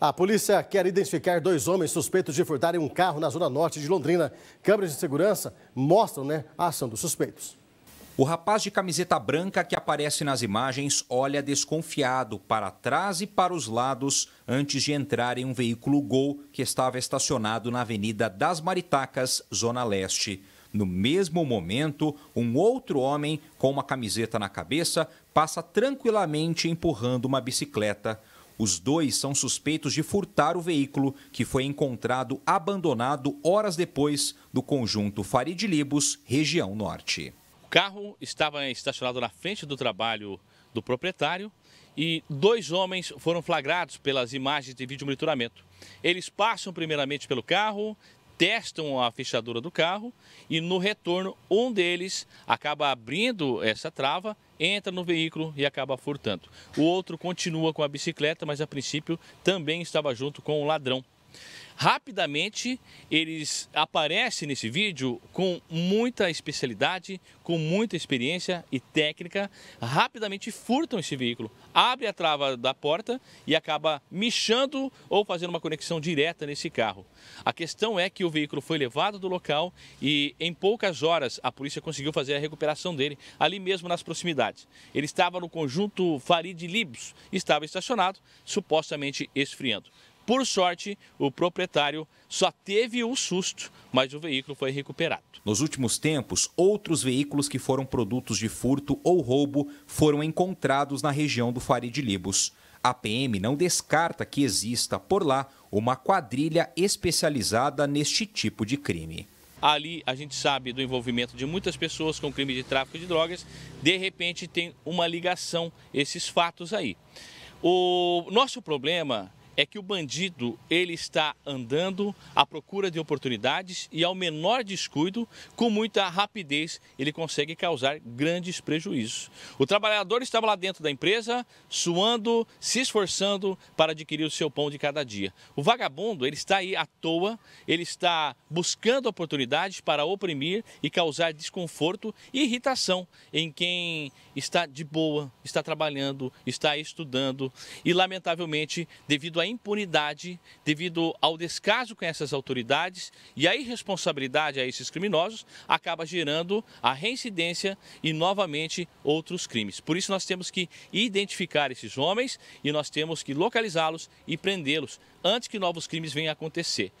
A polícia quer identificar dois homens suspeitos de furtarem um carro na zona norte de Londrina. Câmeras de segurança mostram né, a ação dos suspeitos. O rapaz de camiseta branca que aparece nas imagens olha desconfiado para trás e para os lados antes de entrar em um veículo Gol que estava estacionado na Avenida das Maritacas, Zona Leste. No mesmo momento, um outro homem com uma camiseta na cabeça passa tranquilamente empurrando uma bicicleta. Os dois são suspeitos de furtar o veículo que foi encontrado abandonado horas depois do conjunto Farid Libos, região norte. O carro estava estacionado na frente do trabalho do proprietário e dois homens foram flagrados pelas imagens de vídeo monitoramento. Eles passam primeiramente pelo carro, testam a fechadura do carro e no retorno um deles acaba abrindo essa trava, entra no veículo e acaba furtando. O outro continua com a bicicleta, mas a princípio também estava junto com o ladrão. Rapidamente eles aparecem nesse vídeo com muita especialidade, com muita experiência e técnica. Rapidamente furtam esse veículo, abre a trava da porta e acaba michando ou fazendo uma conexão direta nesse carro. A questão é que o veículo foi levado do local e em poucas horas a polícia conseguiu fazer a recuperação dele ali mesmo nas proximidades. Ele estava no conjunto Farid Libos, estava estacionado, supostamente esfriando. Por sorte, o proprietário só teve um susto, mas o veículo foi recuperado. Nos últimos tempos, outros veículos que foram produtos de furto ou roubo foram encontrados na região do Farid Libos. A PM não descarta que exista por lá uma quadrilha especializada neste tipo de crime. Ali a gente sabe do envolvimento de muitas pessoas com crime de tráfico de drogas. De repente tem uma ligação esses fatos aí. O nosso problema é que o bandido ele está andando à procura de oportunidades e ao menor descuido, com muita rapidez, ele consegue causar grandes prejuízos. O trabalhador estava lá dentro da empresa, suando, se esforçando para adquirir o seu pão de cada dia. O vagabundo ele está aí à toa, ele está buscando oportunidades para oprimir e causar desconforto e irritação em quem está de boa, está trabalhando, está estudando e lamentavelmente devido à impunidade devido ao descaso com essas autoridades e a irresponsabilidade a esses criminosos acaba gerando a reincidência e novamente outros crimes. Por isso nós temos que identificar esses homens e nós temos que localizá-los e prendê-los antes que novos crimes venham a acontecer.